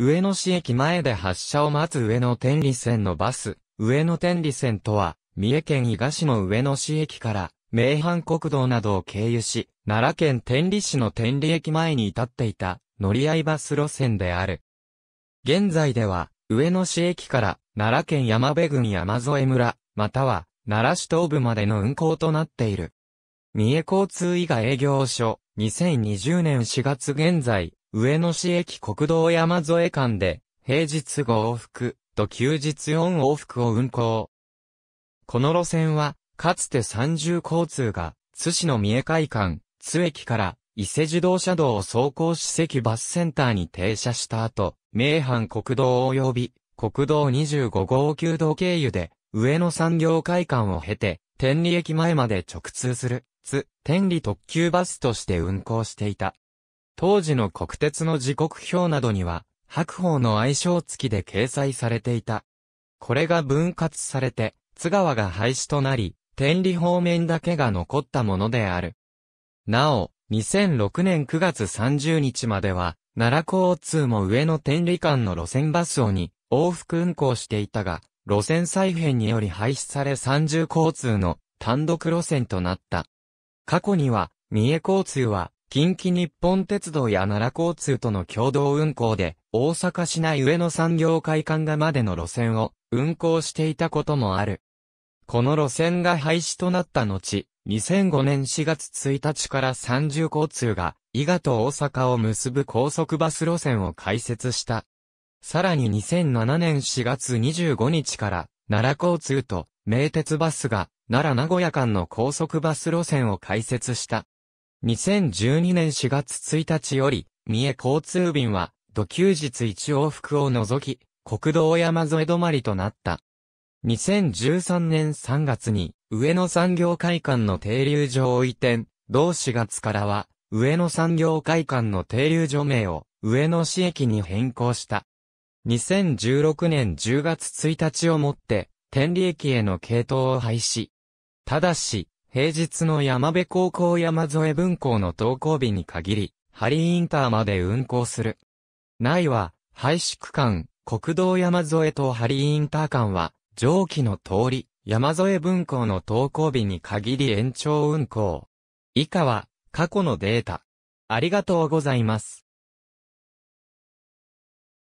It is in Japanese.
上野市駅前で発車を待つ上野天理線のバス、上野天理線とは、三重県伊賀市の上野市駅から、名阪国道などを経由し、奈良県天理市の天理駅前に至っていた、乗り合いバス路線である。現在では、上野市駅から奈良県山部郡山添村、または奈良市東部までの運行となっている。三重交通伊賀営業所、2020年4月現在、上野市駅国道山添間で、平日5往復と休日4往復を運行。この路線は、かつて三重交通が、津市の三重会館、津駅から、伊勢自動車道を走行史跡バスセンターに停車した後、名阪国道及び、国道25号旧道経由で、上野産業会館を経て、天理駅前まで直通する、津、天理特急バスとして運行していた。当時の国鉄の時刻表などには、白鵬の愛称付きで掲載されていた。これが分割されて、津川が廃止となり、天理方面だけが残ったものである。なお、2006年9月30日までは、奈良交通も上野天理間の路線バスをに往復運行していたが、路線再編により廃止され30交通の単独路線となった。過去には、三重交通は近畿日本鉄道や奈良交通との共同運行で、大阪市内上野産業会館がまでの路線を運行していたこともある。この路線が廃止となった後、2005年4月1日から三重交通が、伊賀と大阪を結ぶ高速バス路線を開設した。さらに2007年4月25日から、奈良交通と名鉄バスが、奈良名古屋間の高速バス路線を開設した。2012年4月1日より、三重交通便は、土休日1往復を除き、国道山添止まりとなった。2013年3月に、上野産業会館の停留所を移転、同4月からは、上野産業会館の停留所名を、上野市駅に変更した。2016年10月1日をもって、天理駅への系統を廃止。ただし、平日の山部高校山添分校の登校日に限り、ハリーインターまで運行する。内は、廃止区間、国道山添とハリーインター間は、上記の通り、山添分校の登校日に限り延長運行。以下は、過去のデータ。ありがとうございます。